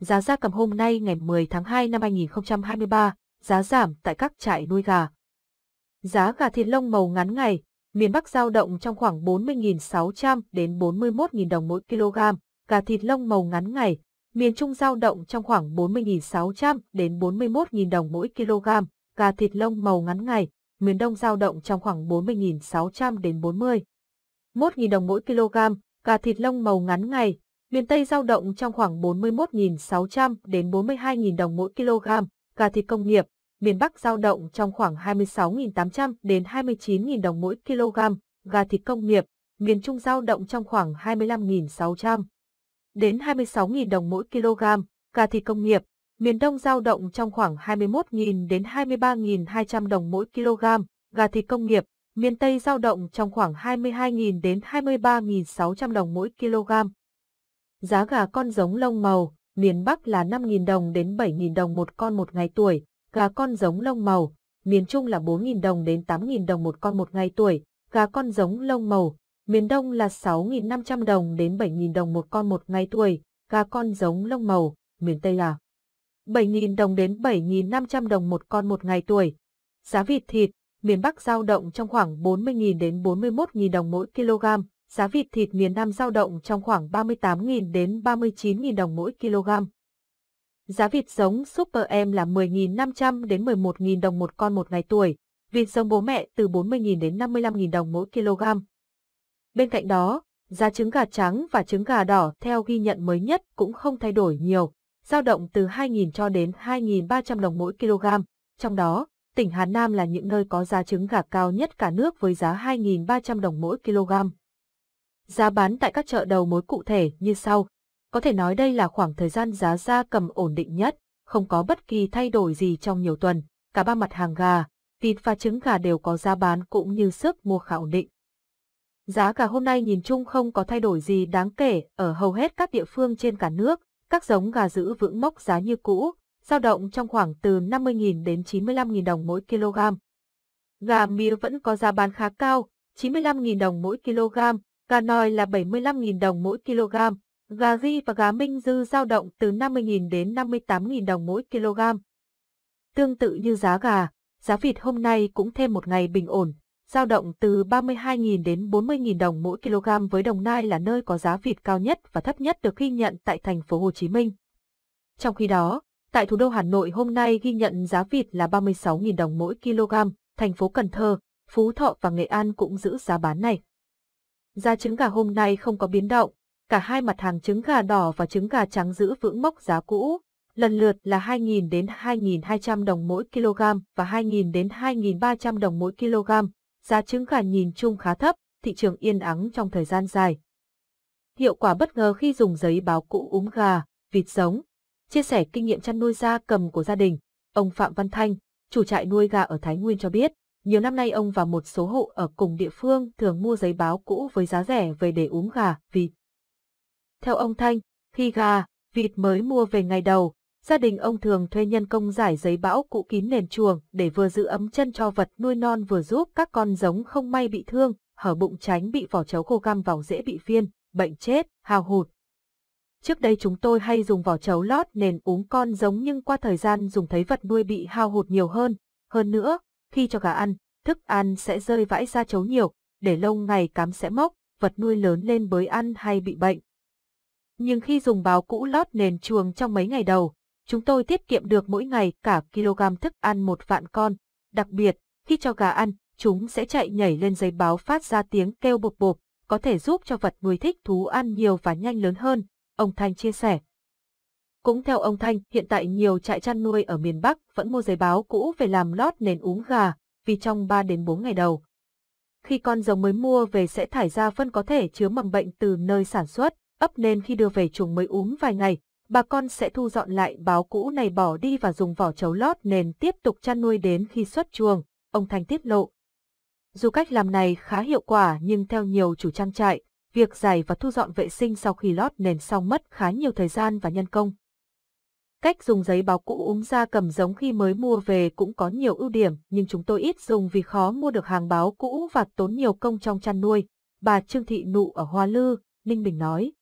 Giá gia cầm hôm nay ngày 10 tháng 2 năm 2023, giá giảm tại các trại nuôi gà. Giá gà thịt lông màu ngắn ngày, miền Bắc giao động trong khoảng 40.600 đến 41.000 đồng mỗi kg, gà thịt lông màu ngắn ngày, miền Trung giao động trong khoảng 40.600 đến 41.000 đồng mỗi kg, gà thịt lông màu ngắn ngày, miền Đông giao động trong khoảng 40.600 đến 40. 1.000 đồng mỗi kg, gà thịt lông màu ngắn ngày, Miền Tây giao động trong khoảng 41.600 đến 42.000 đồng mỗi kg, gà thịt công nghiệp. Miền Bắc giao động trong khoảng 26.800 đến 29.000 đồng mỗi kg, gà thịt công nghiệp. Miền Trung giao động trong khoảng 25.600 đến 26.000 đồng mỗi kg, gà thịt công nghiệp. Miền Đông giao động trong khoảng 21.000 đến 23.200 đồng mỗi kg, gà thịt công nghiệp. Miền Tây giao động trong khoảng 22.000 đến 23.600 đồng mỗi kg, Giá gà con giống lông màu, miền Bắc là 5.000 đồng đến 7.000 đồng một con một ngày tuổi, gà con giống lông màu, miền Trung là 4.000 đồng đến 8.000 đồng một con một ngày tuổi, gà con giống lông màu, miền Đông là 6.500 đồng đến 7.000 đồng một con một ngày tuổi, gà con giống lông màu, miền Tây là 7.000 đồng đến 7.500 đồng một con một ngày tuổi. Giá vịt thịt, miền Bắc giao động trong khoảng 40.000 đến 41.000 đồng mỗi kg, giá vịt thịt miền Nam giao động trong khoảng 38.000 đến 39.000 đồng mỗi kg. Giá vịt giống Super Em là 10.500 đến 11.000 đồng một con một ngày tuổi, vịt giống bố mẹ từ 40.000 đến 55.000 đồng mỗi kg. Bên cạnh đó, giá trứng gà trắng và trứng gà đỏ theo ghi nhận mới nhất cũng không thay đổi nhiều, giao động từ 2.000 cho đến 2.300 đồng mỗi kg. Trong đó, tỉnh Hà Nam là những nơi có giá trứng gà cao nhất cả nước với giá 2.300 đồng mỗi kg. Giá bán tại các chợ đầu mối cụ thể như sau. Có thể nói đây là khoảng thời gian giá gia cầm ổn định nhất, không có bất kỳ thay đổi gì trong nhiều tuần. Cả ba mặt hàng gà, thịt và trứng gà đều có giá bán cũng như sức mua khá ổn định. Giá gà hôm nay nhìn chung không có thay đổi gì đáng kể ở hầu hết các địa phương trên cả nước. Các giống gà giữ vững mốc giá như cũ, dao động trong khoảng từ 50.000 đến 95.000 đồng mỗi kg. Gà mía vẫn có giá bán khá cao, 95.000 đồng mỗi kg, gà nòi là 75.000 đồng mỗi kg, gà ri và gà minh dư giao động từ 50.000 đến 58.000 đồng mỗi kg. Tương tự như giá gà, giá vịt hôm nay cũng thêm một ngày bình ổn, giao động từ 32.000 đến 40.000 đồng mỗi kg với Đồng Nai là nơi có giá vịt cao nhất và thấp nhất được ghi nhận tại thành phố Hồ Chí Minh. Trong khi đó, tại thủ đô Hà Nội hôm nay ghi nhận giá vịt là 36.000 đồng mỗi kg, thành phố Cần Thơ, Phú Thọ và Nghệ An cũng giữ giá bán này giá trứng gà hôm nay không có biến động, cả hai mặt hàng trứng gà đỏ và trứng gà trắng giữ vững mốc giá cũ, lần lượt là 2.000 đến 2.200 đồng mỗi kg và 2.000 đến 2.300 đồng mỗi kg, giá trứng gà nhìn chung khá thấp, thị trường yên ắng trong thời gian dài. Hiệu quả bất ngờ khi dùng giấy báo cũ úm gà, vịt giống. Chia sẻ kinh nghiệm chăn nuôi gia cầm của gia đình, ông Phạm Văn Thanh, chủ trại nuôi gà ở Thái Nguyên cho biết, nhiều năm nay ông và một số hộ ở cùng địa phương thường mua giấy báo cũ với giá rẻ về để uống gà, vịt. Theo ông Thanh, khi gà, vịt mới mua về ngày đầu, gia đình ông thường thuê nhân công giải giấy bão cũ kín nền chuồng để vừa giữ ấm chân cho vật nuôi non vừa giúp các con giống không may bị thương, hở bụng tránh bị vỏ trấu khô găm vào dễ bị viên, bệnh chết, hào hụt. Trước đây chúng tôi hay dùng vỏ trấu lót nền uống con giống nhưng qua thời gian dùng thấy vật nuôi bị hao hụt nhiều hơn. Hơn nữa, khi cho gà ăn, thức ăn sẽ rơi vãi ra chấu nhiều, để lâu ngày cám sẽ mốc, vật nuôi lớn lên bới ăn hay bị bệnh. Nhưng khi dùng báo cũ lót nền chuồng trong mấy ngày đầu, chúng tôi tiết kiệm được mỗi ngày cả kg thức ăn một vạn con. Đặc biệt, khi cho gà ăn, chúng sẽ chạy nhảy lên giấy báo phát ra tiếng kêu bộp bộp, có thể giúp cho vật nuôi thích thú ăn nhiều và nhanh lớn hơn, ông Thanh chia sẻ. Cũng theo ông Thanh, hiện tại nhiều trại chăn nuôi ở miền Bắc vẫn mua giấy báo cũ về làm lót nền uống gà, vì trong 3 đến 4 ngày đầu. Khi con giống mới mua về sẽ thải ra phân có thể chứa mầm bệnh từ nơi sản xuất, ấp nên khi đưa về chuồng mới uống vài ngày, bà con sẽ thu dọn lại báo cũ này bỏ đi và dùng vỏ chấu lót nền tiếp tục chăn nuôi đến khi xuất chuồng, ông Thanh tiết lộ. Dù cách làm này khá hiệu quả nhưng theo nhiều chủ trang trại, việc giải và thu dọn vệ sinh sau khi lót nền xong mất khá nhiều thời gian và nhân công. Cách dùng giấy báo cũ uống ra cầm giống khi mới mua về cũng có nhiều ưu điểm, nhưng chúng tôi ít dùng vì khó mua được hàng báo cũ và tốn nhiều công trong chăn nuôi. Bà Trương Thị Nụ ở Hoa Lư, Ninh Bình nói.